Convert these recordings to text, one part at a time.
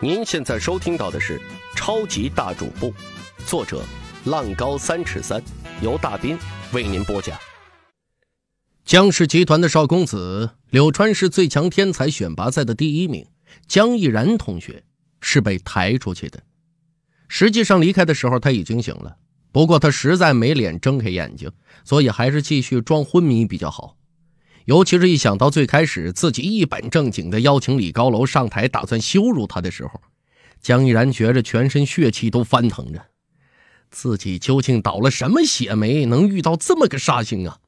您现在收听到的是《超级大主播》，作者浪高三尺三，由大斌为您播讲。江氏集团的少公子，柳川市最强天才选拔赛的第一名江毅然同学是被抬出去的。实际上离开的时候他已经醒了，不过他实在没脸睁开眼睛，所以还是继续装昏迷比较好。尤其是一想到最开始自己一本正经的邀请李高楼上台，打算羞辱他的时候，江毅然觉着全身血气都翻腾着，自己究竟倒了什么血霉，能遇到这么个煞星啊？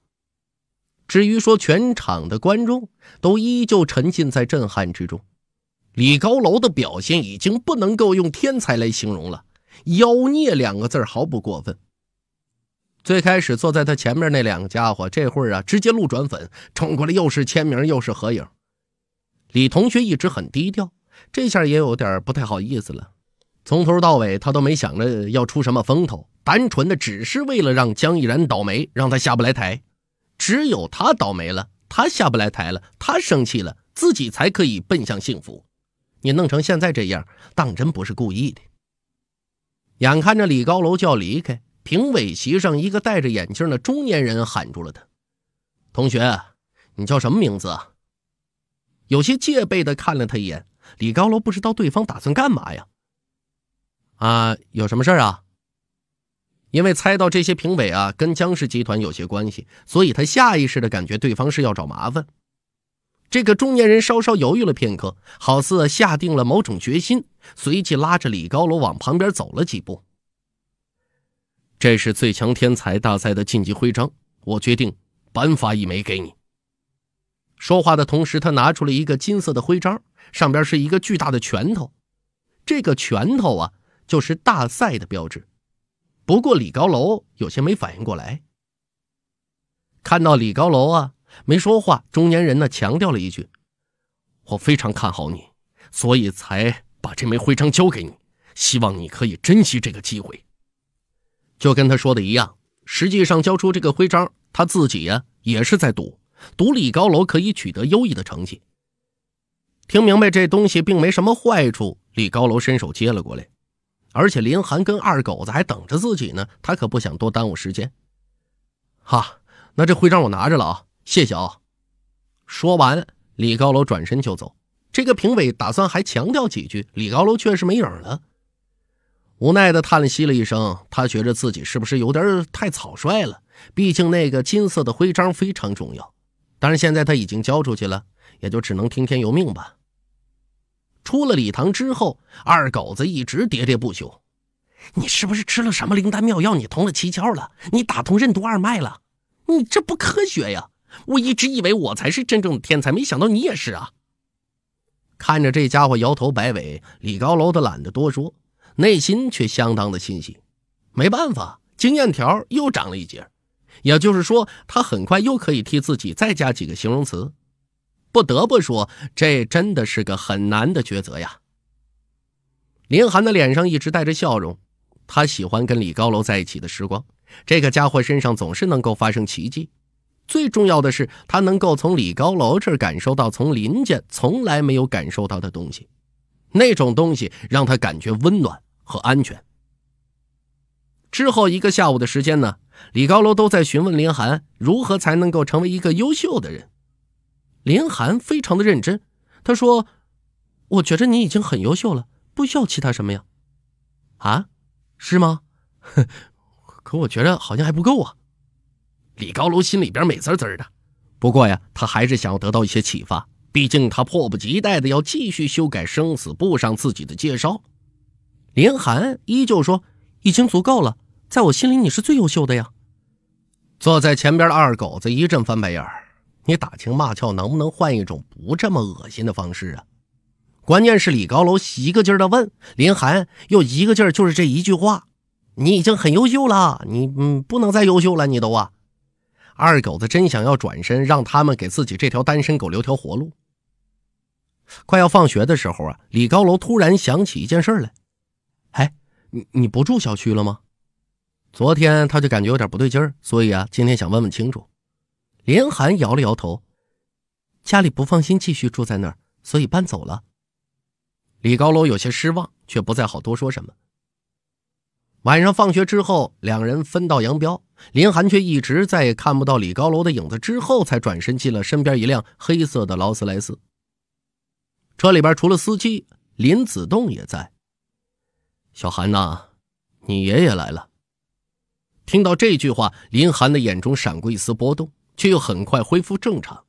至于说全场的观众都依旧沉浸在震撼之中，李高楼的表现已经不能够用天才来形容了，妖孽两个字毫不过分。最开始坐在他前面那两个家伙，这会儿啊，直接路转粉冲过来，又是签名又是合影。李同学一直很低调，这下也有点不太好意思了。从头到尾他都没想着要出什么风头，单纯的只是为了让江毅然倒霉，让他下不来台。只有他倒霉了，他下不来台了，他生气了，自己才可以奔向幸福。你弄成现在这样，当真不是故意的。眼看着李高楼就要离开。评委席上，一个戴着眼镜的中年人喊住了他：“同学，你叫什么名字？”有些戒备的看了他一眼。李高楼不知道对方打算干嘛呀？啊，有什么事啊？因为猜到这些评委啊跟江氏集团有些关系，所以他下意识的感觉对方是要找麻烦。这个中年人稍稍犹豫了片刻，好似下定了某种决心，随即拉着李高楼往旁边走了几步。这是最强天才大赛的晋级徽章，我决定颁发一枚给你。说话的同时，他拿出了一个金色的徽章，上边是一个巨大的拳头。这个拳头啊，就是大赛的标志。不过李高楼有些没反应过来。看到李高楼啊，没说话。中年人呢，强调了一句：“我非常看好你，所以才把这枚徽章交给你。希望你可以珍惜这个机会。”就跟他说的一样，实际上交出这个徽章，他自己呀也是在赌，赌李高楼可以取得优异的成绩。听明白这东西并没什么坏处，李高楼伸手接了过来，而且林涵跟二狗子还等着自己呢，他可不想多耽误时间。哈，那这徽章我拿着了啊，谢谢。说完，李高楼转身就走。这个评委打算还强调几句，李高楼却是没影了。无奈的叹息了一声，他觉得自己是不是有点太草率了？毕竟那个金色的徽章非常重要。但是现在他已经交出去了，也就只能听天由命吧。出了礼堂之后，二狗子一直喋喋不休：“你是不是吃了什么灵丹妙药？你通了七窍了？你打通任督二脉了？你这不科学呀！我一直以为我才是真正的天才，没想到你也是啊！”看着这家伙摇头摆尾，李高楼的懒得多说。内心却相当的欣喜，没办法，经验条又涨了一截，也就是说，他很快又可以替自己再加几个形容词。不得不说，这真的是个很难的抉择呀。林寒的脸上一直带着笑容，他喜欢跟李高楼在一起的时光，这个家伙身上总是能够发生奇迹，最重要的是，他能够从李高楼这儿感受到从林家从来没有感受到的东西。那种东西让他感觉温暖和安全。之后一个下午的时间呢，李高楼都在询问林涵如何才能够成为一个优秀的人。林涵非常的认真，他说：“我觉着你已经很优秀了，不需要其他什么呀。”“啊，是吗？”“可我觉着好像还不够啊。”李高楼心里边美滋滋的，不过呀，他还是想要得到一些启发。毕竟他迫不及待的要继续修改生死簿上自己的介绍。林寒依旧说：“已经足够了，在我心里你是最优秀的呀。”坐在前边的二狗子一阵翻白眼儿：“你打情骂俏能不能换一种不这么恶心的方式啊？”关键是李高楼一个劲儿的问林寒，又一个劲儿就是这一句话：“你已经很优秀了，你嗯不能再优秀了，你都啊。”二狗子真想要转身，让他们给自己这条单身狗留条活路。快要放学的时候啊，李高楼突然想起一件事来。哎，你你不住小区了吗？昨天他就感觉有点不对劲儿，所以啊，今天想问问清楚。林寒摇了摇头，家里不放心继续住在那儿，所以搬走了。李高楼有些失望，却不再好多说什么。晚上放学之后，两人分道扬镳。林寒却一直再也看不到李高楼的影子，之后才转身进了身边一辆黑色的劳斯莱斯。车里边除了司机，林子栋也在。小韩呐，你爷爷来了。听到这句话，林寒的眼中闪过一丝波动，却又很快恢复正常。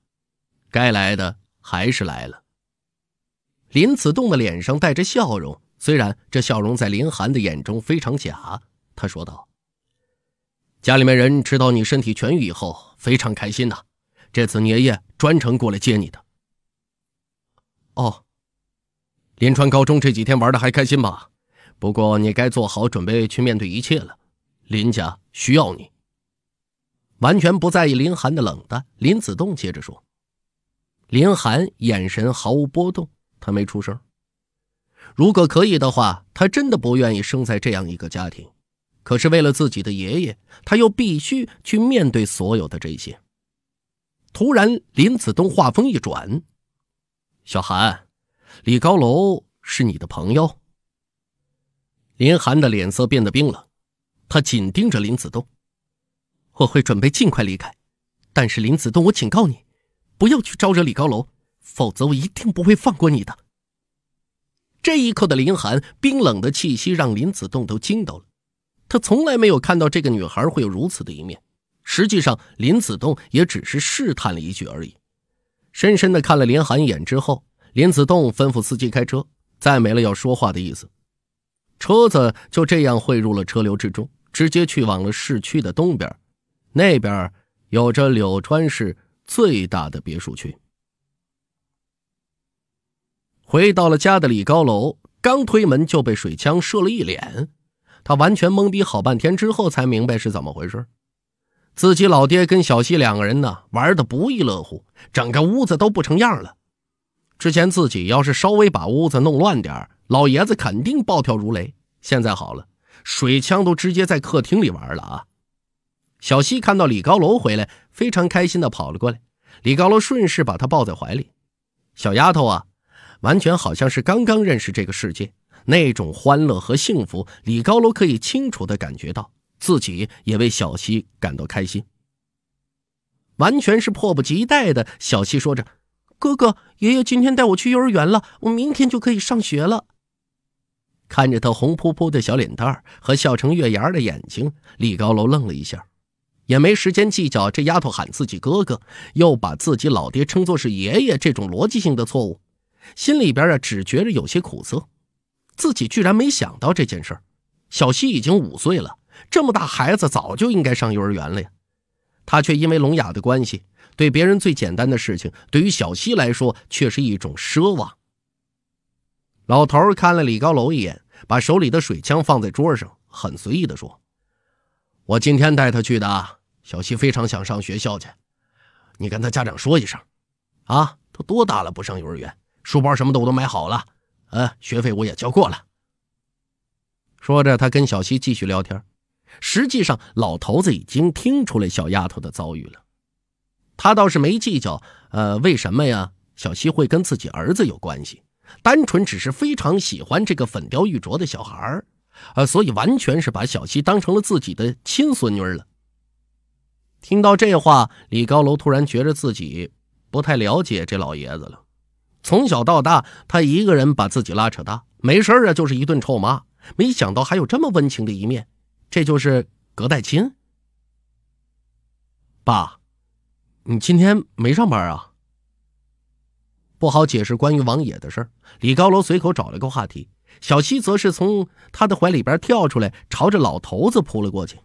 该来的还是来了。林子栋的脸上带着笑容，虽然这笑容在林寒的眼中非常假。他说道：“家里面人知道你身体痊愈以后，非常开心呐。这次你爷爷专程过来接你的。”哦，临川高中这几天玩的还开心吧？不过你该做好准备去面对一切了。林家需要你。完全不在意林寒的冷淡，林子栋接着说：“林寒眼神毫无波动，他没出声。如果可以的话，他真的不愿意生在这样一个家庭。可是为了自己的爷爷，他又必须去面对所有的这些。”突然，林子栋话锋一转。小韩，李高楼是你的朋友。林寒的脸色变得冰冷，他紧盯着林子栋。我会准备尽快离开，但是林子栋，我警告你，不要去招惹李高楼，否则我一定不会放过你的。这一刻的林寒冰冷的气息让林子栋都惊到了，他从来没有看到这个女孩会有如此的一面。实际上，林子栋也只是试探了一句而已。深深的看了林寒一眼之后，林子栋吩咐司机开车，再没了要说话的意思。车子就这样汇入了车流之中，直接去往了市区的东边，那边有着柳川市最大的别墅区。回到了家的李高楼，刚推门就被水枪射了一脸，他完全懵逼，好半天之后才明白是怎么回事。自己老爹跟小西两个人呢，玩的不亦乐乎，整个屋子都不成样了。之前自己要是稍微把屋子弄乱点老爷子肯定暴跳如雷。现在好了，水枪都直接在客厅里玩了啊！小西看到李高楼回来，非常开心的跑了过来。李高楼顺势把她抱在怀里。小丫头啊，完全好像是刚刚认识这个世界，那种欢乐和幸福，李高楼可以清楚的感觉到。自己也为小西感到开心，完全是迫不及待的。小西说着：“哥哥，爷爷今天带我去幼儿园了，我明天就可以上学了。”看着他红扑扑的小脸蛋儿和笑成月牙儿的眼睛，李高楼愣了一下，也没时间计较这丫头喊自己哥哥，又把自己老爹称作是爷爷这种逻辑性的错误，心里边啊只觉着有些苦涩，自己居然没想到这件事小西已经五岁了。这么大孩子早就应该上幼儿园了呀，他却因为聋哑的关系，对别人最简单的事情，对于小西来说却是一种奢望。老头看了李高楼一眼，把手里的水枪放在桌上，很随意的说：“我今天带他去的，小西非常想上学校去，你跟他家长说一声，啊，都多大了不上幼儿园，书包什么的我都买好了，啊，学费我也交过了。”说着，他跟小西继续聊天。实际上，老头子已经听出来小丫头的遭遇了，他倒是没计较。呃，为什么呀？小西会跟自己儿子有关系？单纯只是非常喜欢这个粉雕玉琢的小孩儿，啊，所以完全是把小西当成了自己的亲孙女了。听到这话，李高楼突然觉得自己不太了解这老爷子了。从小到大，他一个人把自己拉扯大，没事儿啊，就是一顿臭骂。没想到还有这么温情的一面。这就是隔代亲，爸，你今天没上班啊？不好解释关于王野的事李高楼随口找了个话题，小西则是从他的怀里边跳出来，朝着老头子扑了过去。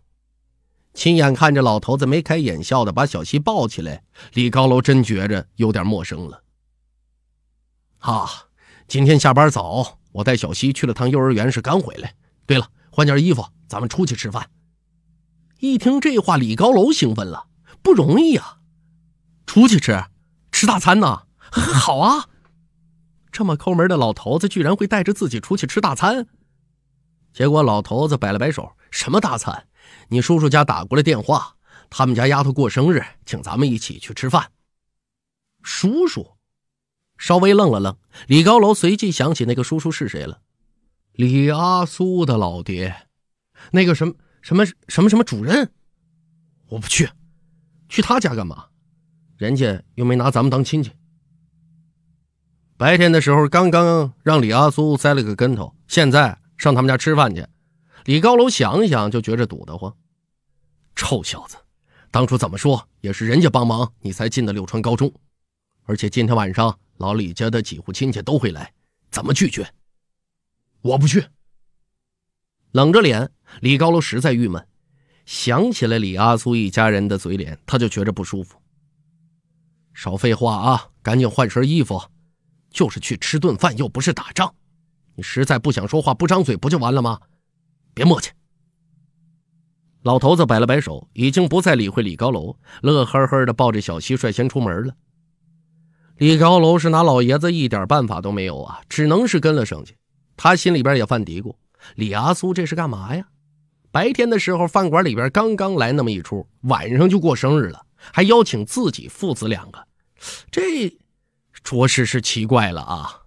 亲眼看着老头子眉开眼笑的把小西抱起来，李高楼真觉着有点陌生了。啊，今天下班早，我带小西去了趟幼儿园，是刚回来。对了，换件衣服。咱们出去吃饭。一听这话，李高楼兴奋了，不容易啊！出去吃，吃大餐呢？好啊！这么抠门的老头子，居然会带着自己出去吃大餐。结果，老头子摆了摆手：“什么大餐？你叔叔家打过来电话，他们家丫头过生日，请咱们一起去吃饭。”叔叔，稍微愣了愣，李高楼随即想起那个叔叔是谁了——李阿苏的老爹。那个什么什么什么什么主任，我不去，去他家干嘛？人家又没拿咱们当亲戚。白天的时候刚刚让李阿苏栽了个跟头，现在上他们家吃饭去。李高楼想想就觉着堵得慌。臭小子，当初怎么说也是人家帮忙你才进的六川高中，而且今天晚上老李家的几户亲戚都会来，怎么拒绝？我不去。冷着脸。李高楼实在郁闷，想起了李阿苏一家人的嘴脸，他就觉着不舒服。少废话啊，赶紧换身衣服，就是去吃顿饭，又不是打仗，你实在不想说话，不张嘴不就完了吗？别磨叽。老头子摆了摆手，已经不再理会李高楼，乐呵呵的抱着小西率先出门了。李高楼是拿老爷子一点办法都没有啊，只能是跟了上去。他心里边也犯嘀咕：李阿苏这是干嘛呀？白天的时候，饭馆里边刚刚来那么一出，晚上就过生日了，还邀请自己父子两个，这，着实是奇怪了啊。